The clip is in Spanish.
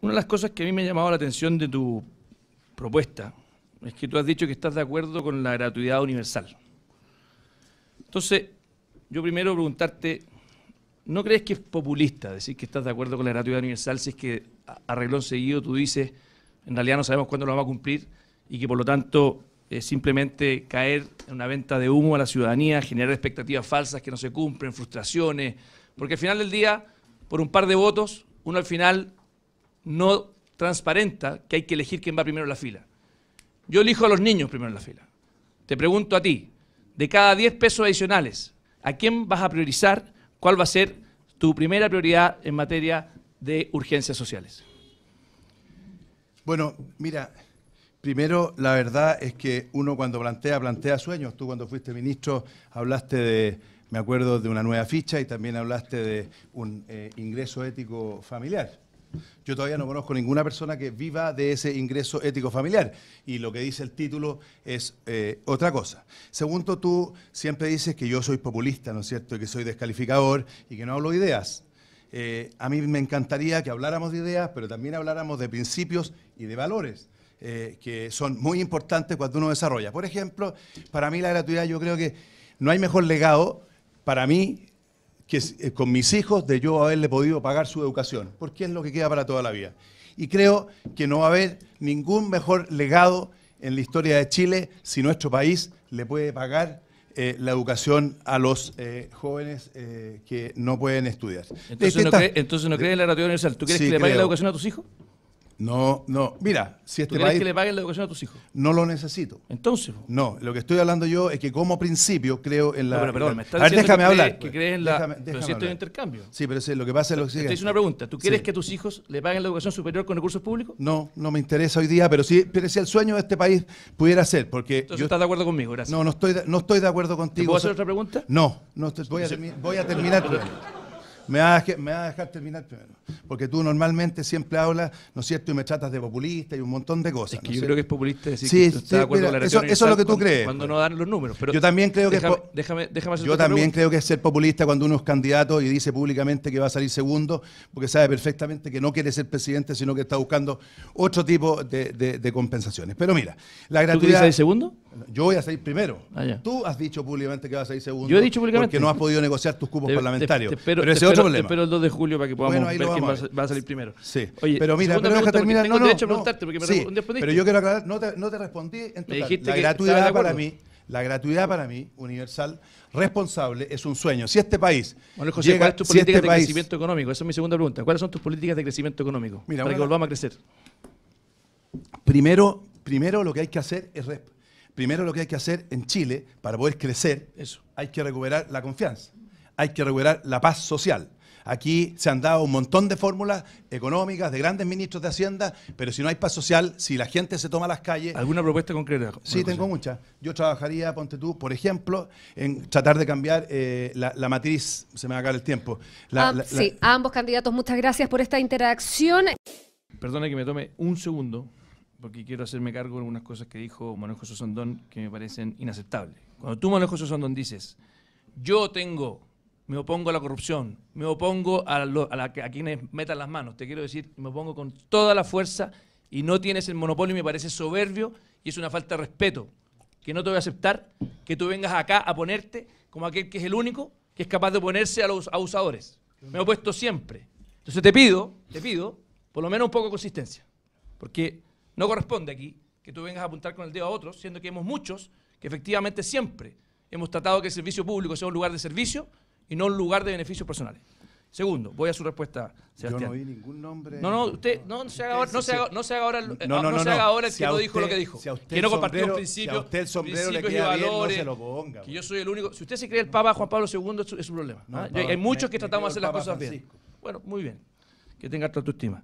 Una de las cosas que a mí me ha llamado la atención de tu propuesta es que tú has dicho que estás de acuerdo con la gratuidad universal. Entonces, yo primero preguntarte, ¿no crees que es populista decir que estás de acuerdo con la gratuidad universal si es que arreglón seguido tú dices, en realidad no sabemos cuándo lo vamos a cumplir y que por lo tanto es simplemente caer en una venta de humo a la ciudadanía, generar expectativas falsas que no se cumplen, frustraciones, porque al final del día, por un par de votos, uno al final no transparenta que hay que elegir quién va primero en la fila. Yo elijo a los niños primero en la fila. Te pregunto a ti, de cada 10 pesos adicionales, ¿a quién vas a priorizar? ¿Cuál va a ser tu primera prioridad en materia de urgencias sociales? Bueno, mira, primero la verdad es que uno cuando plantea, plantea sueños. Tú cuando fuiste ministro hablaste de, me acuerdo, de una nueva ficha y también hablaste de un eh, ingreso ético familiar. Yo todavía no conozco ninguna persona que viva de ese ingreso ético familiar. Y lo que dice el título es eh, otra cosa. Segundo, tú siempre dices que yo soy populista, ¿no es cierto? que soy descalificador y que no hablo ideas. Eh, a mí me encantaría que habláramos de ideas, pero también habláramos de principios y de valores. Eh, que son muy importantes cuando uno desarrolla. Por ejemplo, para mí la gratuidad, yo creo que no hay mejor legado para mí que eh, con mis hijos de yo haberle podido pagar su educación, porque es lo que queda para toda la vida. Y creo que no va a haber ningún mejor legado en la historia de Chile si nuestro país le puede pagar eh, la educación a los eh, jóvenes que no pueden estudiar. Entonces, no, entonces no crees en la gratuidad universal. ¿Tú quieres que le pague la educación a tus hijos? No, no. Mira, si este ¿Tú país. que le paguen la educación a tus hijos? No lo necesito. Entonces. No, lo que estoy hablando yo es que como principio creo en la. pero, perdón, déjame hablar. Crees, en la. pero si intercambio. Sí, pero lo que pasa es lo siguiente. Te hice una pregunta. ¿Tú quieres que tus hijos le paguen la educación superior con recursos públicos? No, no me interesa hoy día, pero sí, pero si el sueño de este país pudiera ser, porque. Entonces yo, estás de acuerdo conmigo, gracias. No, no estoy, de, no estoy de acuerdo contigo. ¿Te ¿Puedo hacer otra pregunta? No, no voy, a, voy a terminar. Me vas, a, dejar terminar primero. Porque tú normalmente siempre hablas, ¿no es cierto? Y me tratas de populista y un montón de cosas. Es que yo creo que es populista decir que de acuerdo con la Eso, eso es lo que tú crees. Cuando no dan los números. Pero yo también creo que. Déjame, déjame, yo también creo que es ser populista cuando uno es candidato y dice públicamente que va a salir segundo, porque sabe perfectamente que no quiere ser presidente, sino que está buscando otro tipo de, compensaciones. Pero mira, la gratuidad. ¿Tú salir segundo? Yo voy a salir primero. Ah, tú has dicho públicamente que vas a salir segundo. Yo he dicho públicamente. Porque no has podido negociar tus cupos parlamentarios. pero Espero el 2 de julio para que podamos ver quién va a, salir primero. Sí. Oye, pero mira, Tengo no, derecho a preguntarte porque me respondiste. Pero yo quiero aclarar, no te, respondí en total. la gratuidad para mí, la gratuidad para mí, universal, responsable, es un sueño. Si este país. Bueno, José, llega, ¿cuál es tu política este de crecimiento económico? Esa es mi segunda pregunta. ¿Cuáles son tus políticas de crecimiento económico? Mira, para que volvamos a crecer. Primero, primero lo que hay que hacer es primero lo que hay que hacer en Chile para poder crecer, Eso. hay que recuperar la confianza hay que recuperar la paz social. Aquí se han dado un montón de fórmulas económicas de grandes ministros de Hacienda, pero si no hay paz social, si la gente se toma las calles. ¿Alguna propuesta concreta? Sí, tengo muchas. Yo trabajaría, ponte tú, por ejemplo, en tratar de cambiar eh, la, matriz. Se me va a acabar el tiempo. Ah, sí, a ambos candidatos, muchas gracias por esta interacción. Perdone que me tome un segundo, porque quiero hacerme cargo de algunas cosas que dijo Manuel José Sondón que me parecen inaceptables. Cuando tú, Manuel José Sondón, dices, yo tengo me opongo a la corrupción, me opongo a, a, a, quienes metan las manos, te quiero decir, me opongo con toda la fuerza y no tienes el monopolio y me parece soberbio y es una falta de respeto, que no te voy a aceptar que tú vengas acá a ponerte como aquel que es el único que es capaz de ponerse a los abusadores. Me he opuesto siempre. Entonces te pido, te pido, por lo menos un poco de consistencia, porque no corresponde aquí que tú vengas a apuntar con el dedo a otros, siendo que hemos muchos que efectivamente siempre hemos tratado que el servicio público sea un lugar de servicio y no un lugar de beneficios personales. Segundo, voy a su respuesta, Sebastián. Yo no vi ningún nombre. No, no, usted no se haga ahora, no se haga, ahora, el, no, eh, se haga ahora que no dijo lo que dijo. Si que no compartió los principios, a usted el sombrero le queda Bien, se lo ponga, pues. que yo soy el único. Si usted se cree el Papa Juan Pablo II, es su, problema. ¿ah? hay muchos que tratamos de hacer las cosas bien. Bueno, muy bien. Que tenga tu autoestima.